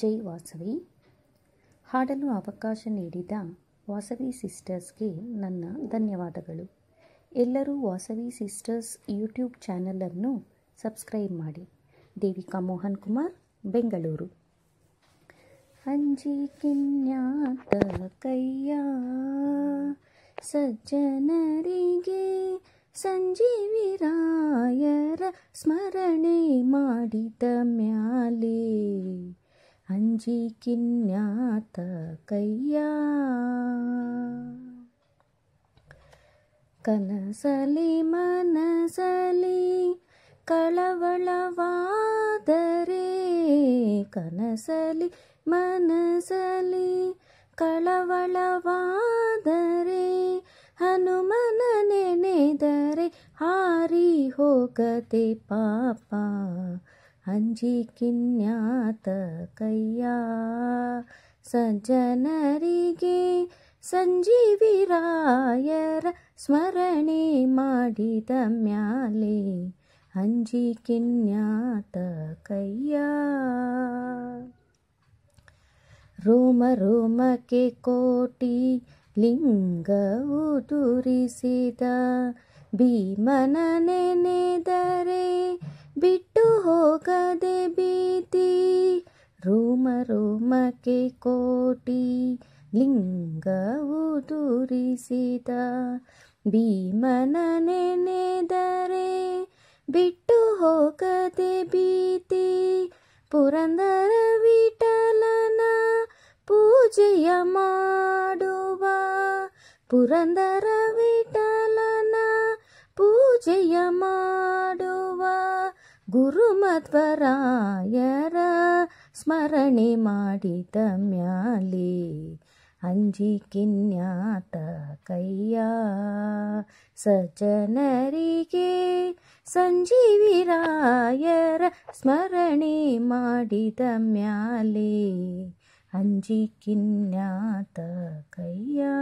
ಜೈ ವಾಸವಿ ಹಾಡಲು ಅವಕಾಶ ನೀಡಿದ ವಾಸವಿ ಸಿಸ್ಟರ್ಸ್ಗೆ ನನ್ನ ಧನ್ಯವಾದಗಳು ಎಲ್ಲರೂ ವಾಸವಿ ಸಿಸ್ಟರ್ಸ್ ಯೂಟ್ಯೂಬ್ ಚಾನಲನ್ನು ಸಬ್ಸ್ಕ್ರೈಬ್ ಮಾಡಿ ದೇವಿಕಾ ಮೋಹನ್ ಕುಮಾರ್ ಬೆಂಗಳೂರು ಅಂಜಿ ಕಿನ್ಯಾತ ಕೈಯ ಸಜ್ಜನರಿಗೆ ಸಂಜೀವಿರಾಯರ ಸ್ಮರಣೆ ಮಾಡಿದ ಮ್ಯಾಲೆ അഞ്ചിക്കിന്നാത്ത കയ്യാ ಕನಸಲಿ ಮನಸಲಿ ಕಳವಳವಾದರೆ ಕನಸಲಿ ಮನಸಲಿ ಕಳವಳವಾದರೆ ಹನುಮನ ನೆನೆದರೆ ಹಾರಿ ಹೋಗದೆ ಪಾಪ ಕಿನ್ಯಾತ ಕೈಯ ಸಜ್ಜನರಿಗೆ ಸಂಜೀವಿರಾಯರ ಸ್ಮರಣೆ ಮಾಡಿದ ಮ್ಯಾಲೆ ಕಿನ್ಯಾತ ಕೈಯ ರೋಮ ರೋಮಕ್ಕೆ ಕೋಟಿ ಲಿಂಗ ಉದುರಿಸಿದ ಭೀಮನ ನೆನೆದ ರೋಮ ರೋಮಕ್ಕೆ ಕೋಟಿ ಲಿಂಗವು ದುರಿಸಿದ ಭೀಮನನೆದರೆ ಬಿಟ್ಟು ಹೋಗದೆ ಭೀತಿ ಪುರಂದರ ವಿಠಲನ ಪೂಜೆಯ ಮಾಡುವ ಪುರಂದರ ವಿಠಲನ ಪೂಜೆಯ ಗುರುಮಧ್ವರಾಯರ ಸ್ಮರಣೆ ಮಾಡಿದ ಮ್ಯಾಲೆ ಅಂಜಿಕಿನ್ಯಾತ ಕೈಯ ಸಜನರಿಗೆ ಸಂಜೀವಿರಾಯರ ಸ್ಮರಣೆ ಮಾಡಿದ ಮ್ಯಾಲೆ ಅಂಜಿಕಿನ್ಯಾತ ಕೈಯಾ